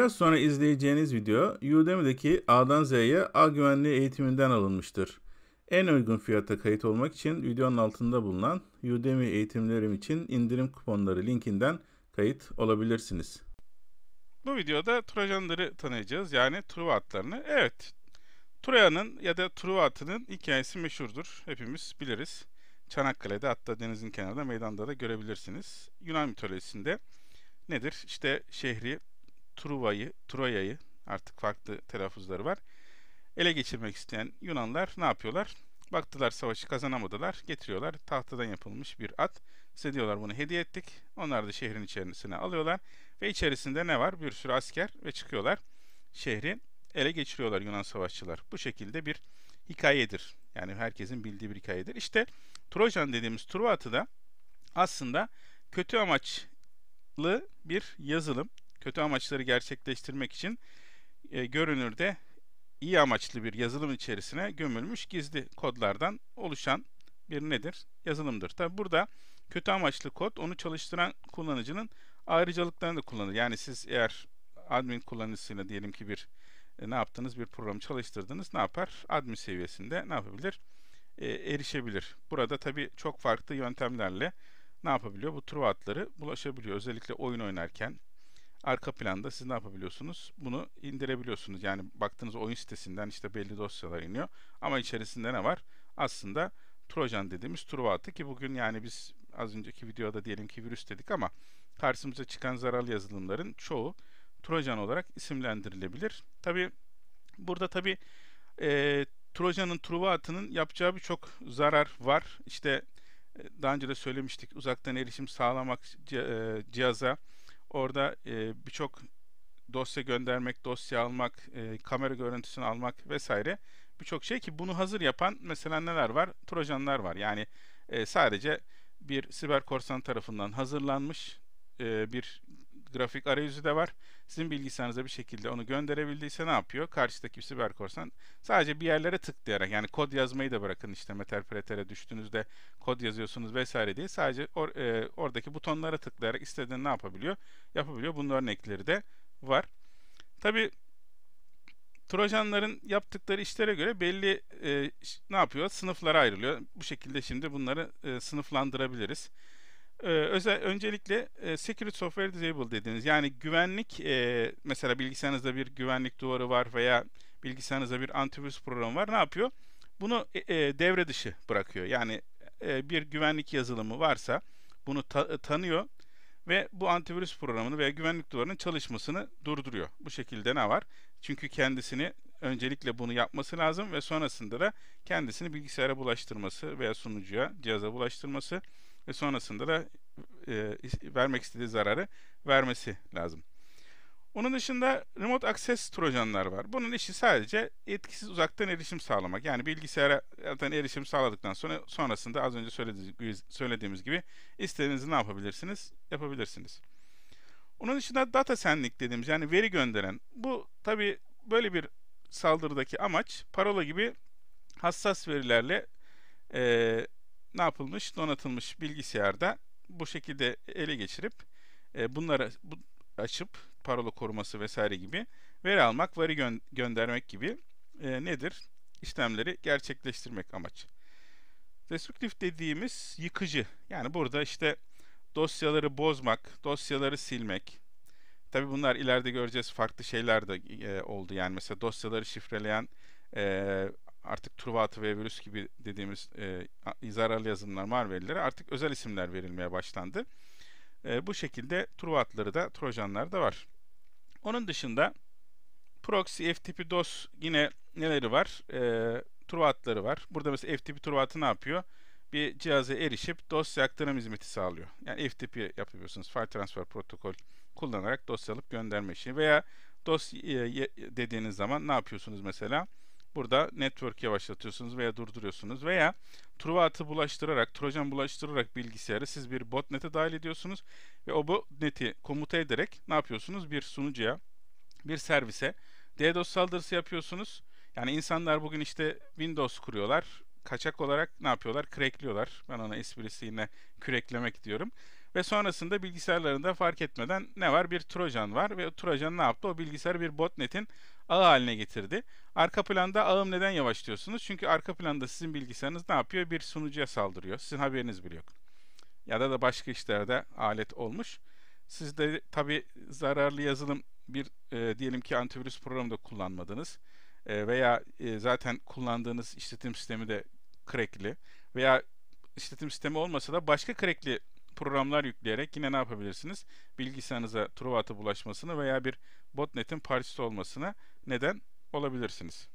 Biraz sonra izleyeceğiniz video Udemy'deki A'dan Z'ye A güvenliği eğitiminden alınmıştır. En uygun fiyata kayıt olmak için videonun altında bulunan Udemy eğitimlerim için indirim kuponları linkinden kayıt olabilirsiniz. Bu videoda Trajanları tanıyacağız yani Truva atlarını. Evet, Troya'nın ya da Truva atının hikayesi meşhurdur. Hepimiz biliriz. Çanakkale'de hatta denizin kenarında meydanda da görebilirsiniz. Yunan mitolojisinde nedir? İşte şehri Truva'yı, Troya'yı artık farklı telaffuzları var. Ele geçirmek isteyen Yunanlar ne yapıyorlar? Baktılar savaşı kazanamadılar. Getiriyorlar tahtadan yapılmış bir at. Size diyorlar bunu hediye ettik. Onlar da şehrin içerisine alıyorlar. Ve içerisinde ne var? Bir sürü asker ve çıkıyorlar. Şehri ele geçiriyorlar Yunan savaşçılar. Bu şekilde bir hikayedir. Yani herkesin bildiği bir hikayedir. İşte Trojan dediğimiz Truva atı da aslında kötü amaçlı bir yazılım kötü amaçları gerçekleştirmek için e, görünürde iyi amaçlı bir yazılım içerisine gömülmüş gizli kodlardan oluşan bir nedir? Yazılımdır. Tabi burada kötü amaçlı kod onu çalıştıran kullanıcının ayrıcalıklarını da kullanır. Yani siz eğer admin kullanıcısıyla diyelim ki bir e, ne yaptınız bir program çalıştırdınız ne yapar? Admin seviyesinde ne yapabilir? E, erişebilir. Burada tabi çok farklı yöntemlerle ne yapabiliyor? Bu true bulaşabiliyor. Özellikle oyun oynarken arka planda siz ne yapabiliyorsunuz? Bunu indirebiliyorsunuz. Yani baktığınız oyun sitesinden işte belli dosyalar iniyor. Ama içerisinde ne var? Aslında Trojan dediğimiz Truva atı ki bugün yani biz az önceki videoda diyelim ki virüs dedik ama karşımıza çıkan zararlı yazılımların çoğu Trojan olarak isimlendirilebilir. Tabi burada tabi e, Trojan'ın Truva atının yapacağı birçok zarar var. İşte e, daha önce de söylemiştik uzaktan erişim sağlamak e, cihaza Orada e, birçok dosya göndermek, dosya almak, e, kamera görüntüsünü almak vesaire birçok şey ki bunu hazır yapan mesela neler var? Trojanlar var. Yani e, sadece bir siber korsan tarafından hazırlanmış e, bir grafik arayüzü de var. Sizin bilgisayarınıza bir şekilde onu gönderebildiyse ne yapıyor? Karşıdaki siber korsan sadece bir yerlere tıklayarak yani kod yazmayı da bırakın işte meterpretere düştüğünüzde kod yazıyorsunuz vesaire diye sadece or, e, oradaki butonlara tıklayarak istediğini ne yapabiliyor? Yapabiliyor. Bunun örnekleri de var. Tabi Trojanların yaptıkları işlere göre belli e, ne yapıyor? Sınıflara ayrılıyor. Bu şekilde şimdi bunları e, sınıflandırabiliriz. Ee, özel, öncelikle e, Security Software Disable dediniz. yani güvenlik e, mesela bilgisayarınızda bir güvenlik duvarı var veya bilgisayarınızda bir antivirüs programı var ne yapıyor? Bunu e, e, devre dışı bırakıyor. Yani e, bir güvenlik yazılımı varsa bunu ta, e, tanıyor ve bu antivirüs programını veya güvenlik duvarının çalışmasını durduruyor. Bu şekilde ne var? Çünkü kendisini öncelikle bunu yapması lazım ve sonrasında da kendisini bilgisayara bulaştırması veya sunucuya, cihaza bulaştırması ve sonrasında da e, vermek istediği zararı vermesi lazım. Onun dışında remote access trojanlar var. Bunun işi sadece etkisiz uzaktan erişim sağlamak. Yani bilgisayara zaten erişim sağladıktan sonra sonrasında az önce söylediğimiz, gibi istediğinizi ne yapabilirsiniz? Yapabilirsiniz. Onun dışında data sending dediğimiz yani veri gönderen. Bu tabi böyle bir saldırıdaki amaç parola gibi hassas verilerle e, ne yapılmış? Donatılmış bilgisayarda bu şekilde ele geçirip e, bunları bu, açıp parola koruması vesaire gibi veri almak, veri gö göndermek gibi e, nedir? işlemleri gerçekleştirmek amaç. Destruktif dediğimiz yıkıcı. Yani burada işte dosyaları bozmak, dosyaları silmek. Tabi bunlar ileride göreceğiz farklı şeyler de e, oldu. Yani mesela dosyaları şifreleyen e, artık Truvatı ve virüs gibi dediğimiz e, zararlı yazılımlar, malware'lere artık özel isimler verilmeye başlandı. E, bu şekilde Truvatları da, Trojanlar da var. Onun dışında proxy, FTP, DOS yine neleri var? E, Truvatları var. Burada mesela FTP Truvatı ne yapıyor? Bir cihaza erişip dosya aktarım hizmeti sağlıyor. Yani FTP yapıyorsunuz. File Transfer Protokol kullanarak dosya alıp gönderme işi veya dosya e, dediğiniz zaman ne yapıyorsunuz mesela? Mesela Burada network yavaşlatıyorsunuz veya durduruyorsunuz veya Truva atı bulaştırarak, Trojan bulaştırarak bilgisayarı siz bir botnet'e dahil ediyorsunuz ve o botnet'i komuta ederek ne yapıyorsunuz? Bir sunucuya, bir servise DDoS saldırısı yapıyorsunuz. Yani insanlar bugün işte Windows kuruyorlar. Kaçak olarak ne yapıyorlar? Crackliyorlar. Ben ona esprisi yine küreklemek diyorum. Ve sonrasında bilgisayarlarında fark etmeden ne var? Bir Trojan var ve Trojan ne yaptı? O bilgisayarı bir botnetin ağı haline getirdi. Arka planda ağım neden yavaşlıyorsunuz Çünkü arka planda sizin bilgisayarınız ne yapıyor? Bir sunucuya saldırıyor. Sizin haberiniz bile yok. Ya da da başka işlerde alet olmuş. Siz de tabi zararlı yazılım bir e, diyelim ki antivirüs programı da kullanmadınız e, veya e, zaten kullandığınız işletim sistemi de crackli veya işletim sistemi olmasa da başka crackli programlar yükleyerek yine ne yapabilirsiniz? Bilgisayarınıza Truvat'a bulaşmasını veya bir botnet'in parçası olmasına neden olabilirsiniz.